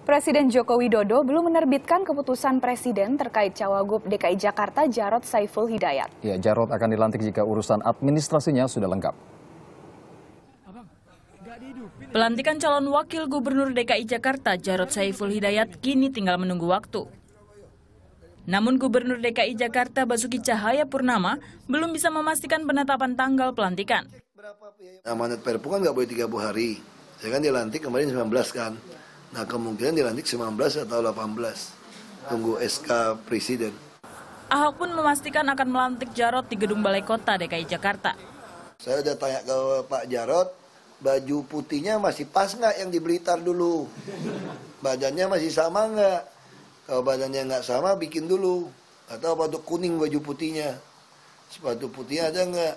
Presiden Joko Widodo belum menerbitkan keputusan Presiden terkait Cawagup DKI Jakarta Jarod Saiful Hidayat. Ya, Jarod akan dilantik jika urusan administrasinya sudah lengkap. Pelantikan calon wakil gubernur DKI Jakarta Jarod Saiful Hidayat kini tinggal menunggu waktu. Namun Gubernur DKI Jakarta Basuki Cahaya Purnama belum bisa memastikan penetapan tanggal pelantikan. Amanat Perpu kan nggak boleh 30 hari. Saya kan dilantik kemarin 19 kan. Nah kemungkinan dilantik 19 atau 18. Tunggu SK Presiden. Ahok pun memastikan akan melantik Jarot di gedung Balai Kota DKI Jakarta. Saya sudah tanya ke Pak Jarot, baju putihnya masih pas nggak yang di Blitar dulu? Badannya masih sama nggak? Kalau badannya nggak sama, bikin dulu. Atau apa tuh kuning baju putihnya? Sepatu putihnya ada nggak?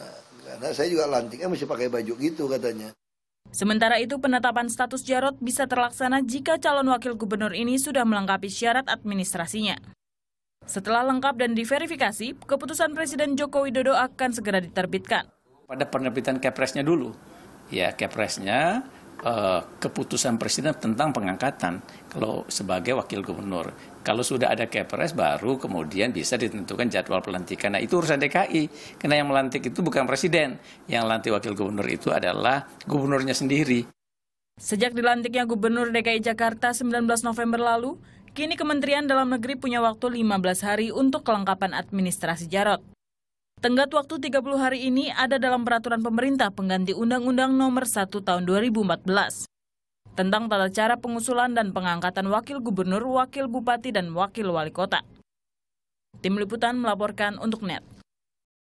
Nah, karena saya juga lantiknya masih pakai baju gitu katanya. Sementara itu, penetapan status Jarod bisa terlaksana jika calon wakil gubernur ini sudah melengkapi syarat administrasinya. Setelah lengkap dan diverifikasi, keputusan Presiden Joko Widodo akan segera diterbitkan. Pada penerbitan kepresnya dulu, ya kepresnya uh, keputusan presiden tentang pengangkatan kalau sebagai wakil gubernur. Kalau sudah ada kepres baru kemudian bisa ditentukan jadwal pelantikan. Nah itu urusan DKI karena yang melantik itu bukan presiden, yang lantik wakil gubernur itu adalah gubernurnya sendiri. Sejak dilantiknya Gubernur DKI Jakarta 19 November lalu, kini Kementerian Dalam Negeri punya waktu 15 hari untuk kelengkapan administrasi Jarot. Tenggat waktu 30 hari ini ada dalam peraturan pemerintah pengganti Undang-Undang Nomor 1 Tahun 2014 tentang tata cara pengusulan dan pengangkatan wakil gubernur, wakil bupati, dan wakil wali kota. Tim liputan melaporkan untuk NET.